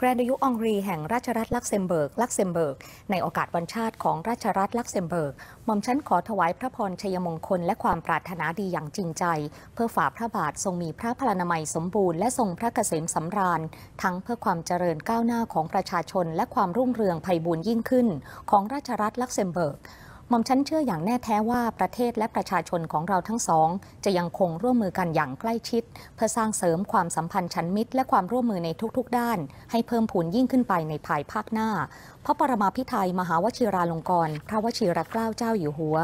แกรนดยุองรีแห่งราชรัฐลักเซมเบิร์ก ลักเซมเบิร์กในโอกาสวันชาติของราชรัฐลักเซมเบิร์กหม่อมชั้นขอถวายพระพรชัยมงคลและความปรารถนาดีอย่างจริงใจ เพื่อฝ่าพระบาททรงมีพระพลานามัยสมบูรณ์และทรงพระเกษมสำราญ ทั้งเพื่อความเจริญก้าวหน้าของประชาชนและความรุ่งเรืองไพบูรยิ่งขึ้น ของราชรัฐลักเซมเบิร์กหม่อมชันเชื่ออย่างแน่แท้ว่าประเทศและประชาชนของเราทั้งสอง จะยังคงร่วมมือกันอย่างใกล้ชิด เพื่อสร้างเสริมความสัมพันธ์ชั้นมิตรและความร่วมมือในทุก ๆ ด้าน ให้เพิ่มพูนยิ่งขึ้นไปในภายภาคหน้า พระปรมาพิไทยมหาวชิราลงกรณ์พระวชิรเกล้าเจ้าอยู่หัว